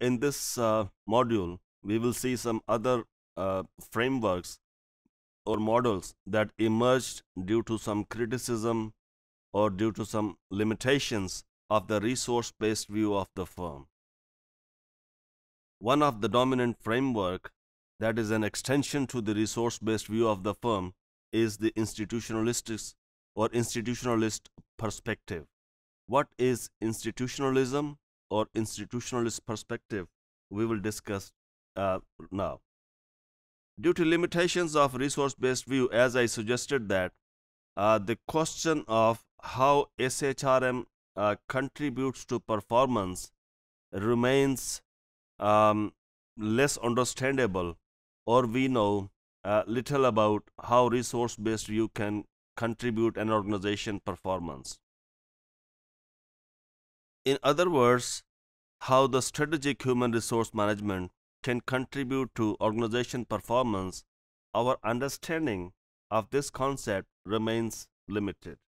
in this uh, module, we will see some other uh, frameworks or models that emerged due to some criticism or due to some limitations of the resource-based view of the firm. One of the dominant framework that is an extension to the resource-based view of the firm is the institutionalistic or institutionalist perspective. What is institutionalism? or institutionalist perspective we will discuss uh, now. Due to limitations of resource-based view, as I suggested that, uh, the question of how SHRM uh, contributes to performance remains um, less understandable or we know uh, little about how resource-based view can contribute an organization performance. In other words, how the strategic human resource management can contribute to organization performance, our understanding of this concept remains limited.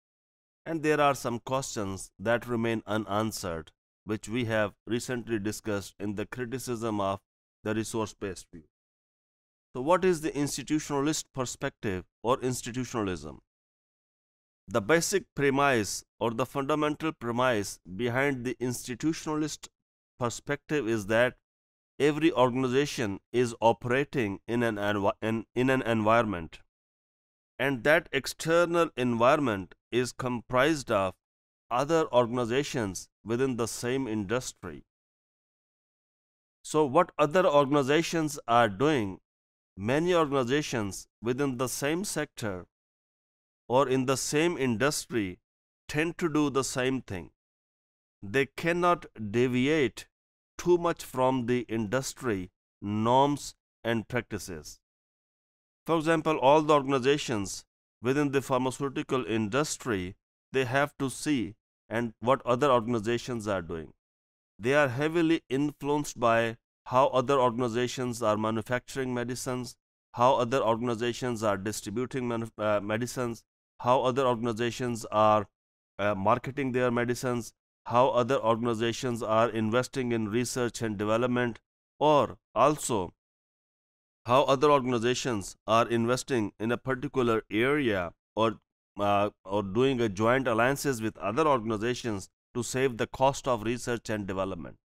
And there are some questions that remain unanswered, which we have recently discussed in the criticism of the resource based view. So, what is the institutionalist perspective or institutionalism? The basic premise or the fundamental premise behind the institutionalist perspective is that every organization is operating in an, in, in an environment and that external environment is comprised of other organizations within the same industry. So what other organizations are doing, many organizations within the same sector or in the same industry tend to do the same thing. They cannot deviate too much from the industry norms and practices. For example, all the organizations within the pharmaceutical industry, they have to see and what other organizations are doing. They are heavily influenced by how other organizations are manufacturing medicines, how other organizations are distributing uh, medicines, how other organizations are uh, marketing their medicines, how other organizations are investing in research and development, or also how other organizations are investing in a particular area or uh, or doing a joint alliances with other organizations to save the cost of research and development.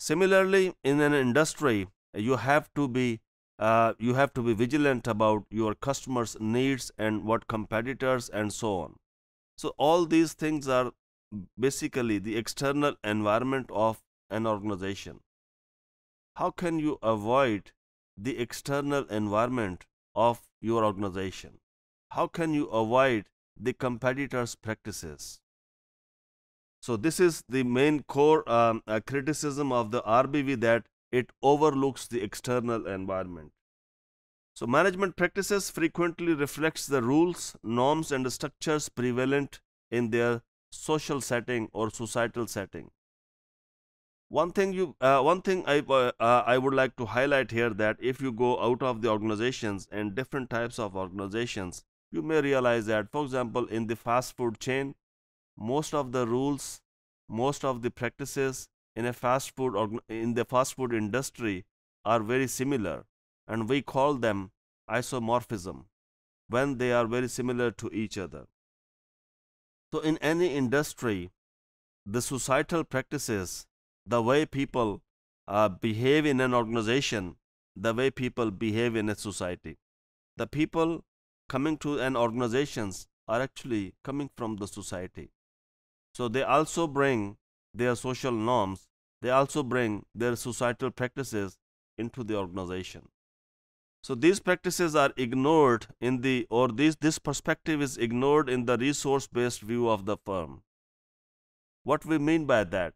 Similarly, in an industry, you have to be uh, you have to be vigilant about your customers needs and what competitors and so on so all these things are basically the external environment of an organization how can you avoid the external environment of your organization how can you avoid the competitors practices so this is the main core um, uh, criticism of the RBV that it overlooks the external environment. So management practices frequently reflects the rules, norms and structures prevalent in their social setting or societal setting. One thing you, uh, one thing I, uh, uh, I would like to highlight here that if you go out of the organizations and different types of organizations, you may realize that, for example, in the fast food chain, most of the rules, most of the practices in a fast food or in the fast food industry are very similar and we call them isomorphism when they are very similar to each other. So in any industry, the societal practices, the way people uh, behave in an organization, the way people behave in a society. The people coming to an organizations are actually coming from the society. So they also bring their social norms, they also bring their societal practices into the organization. So these practices are ignored in the or this this perspective is ignored in the resource based view of the firm. What we mean by that?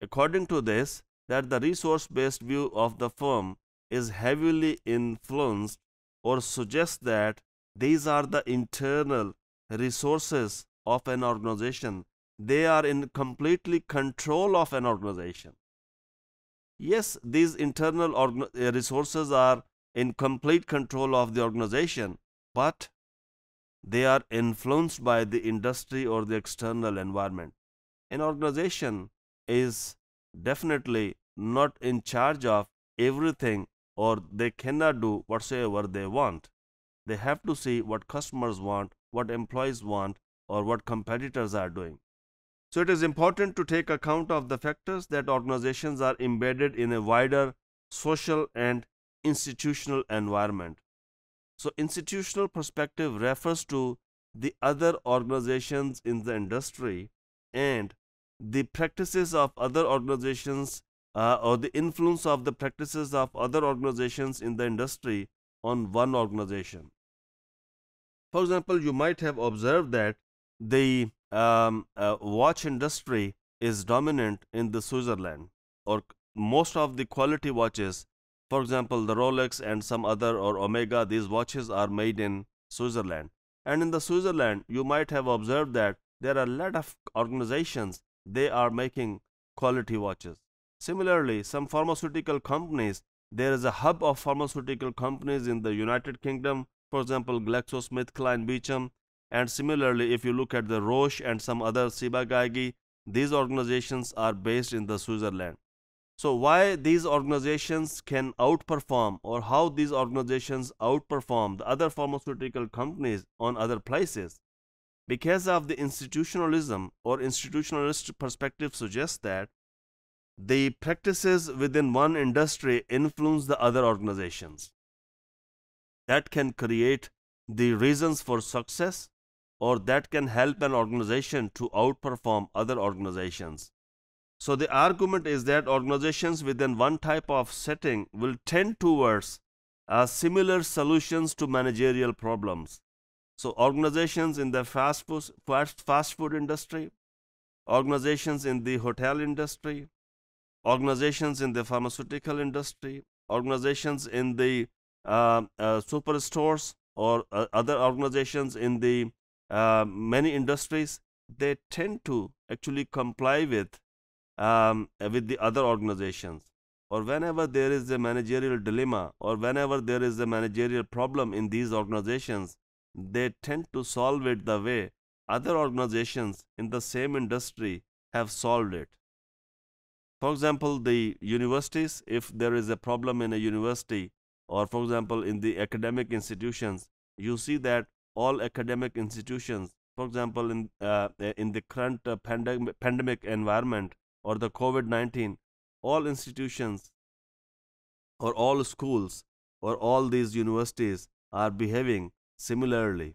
According to this, that the resource based view of the firm is heavily influenced or suggests that these are the internal resources of an organization they are in completely control of an organization. Yes, these internal uh, resources are in complete control of the organization, but they are influenced by the industry or the external environment. An organization is definitely not in charge of everything or they cannot do whatsoever they want. They have to see what customers want, what employees want, or what competitors are doing. So it is important to take account of the factors that organizations are embedded in a wider social and institutional environment. So institutional perspective refers to the other organizations in the industry and the practices of other organizations uh, or the influence of the practices of other organizations in the industry on one organization. For example, you might have observed that the um, uh, watch industry is dominant in the Switzerland or most of the quality watches for example the Rolex and some other or Omega these watches are made in Switzerland and in the Switzerland you might have observed that there are a lot of organizations they are making quality watches similarly some pharmaceutical companies there is a hub of pharmaceutical companies in the United Kingdom for example GlaxoSmithKline Beecham and similarly, if you look at the Roche and some other Sibagaigi, these organizations are based in the Switzerland. So why these organizations can outperform or how these organizations outperform the other pharmaceutical companies on other places? Because of the institutionalism or institutionalist perspective suggests that the practices within one industry influence the other organizations. That can create the reasons for success or that can help an organization to outperform other organizations. So the argument is that organizations within one type of setting will tend towards uh, similar solutions to managerial problems. So organizations in the fast food, fast, fast food industry, organizations in the hotel industry, organizations in the pharmaceutical industry, organizations in the uh, uh, superstores or uh, other organizations in the uh, many industries they tend to actually comply with um, with the other organizations or whenever there is a managerial dilemma or whenever there is a managerial problem in these organizations they tend to solve it the way other organizations in the same industry have solved it for example the universities if there is a problem in a university or for example in the academic institutions you see that all academic institutions. For example, in uh, eh, in the current uh, pandemic pandemic environment or the COVID nineteen, all institutions or all schools or all these universities are behaving similarly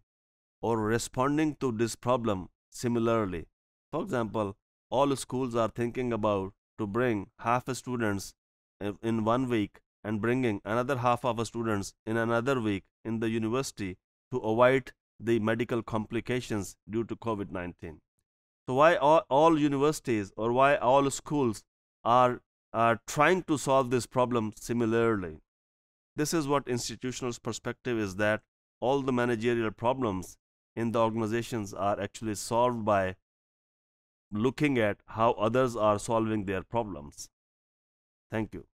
or responding to this problem similarly. For example, all schools are thinking about to bring half students in one week and bringing another half of students in another week in the university to avoid the medical complications due to COVID-19. So why all, all, universities or why all schools are, are trying to solve this problem similarly? This is what institutional perspective is that all the managerial problems in the organizations are actually solved by looking at how others are solving their problems. Thank you.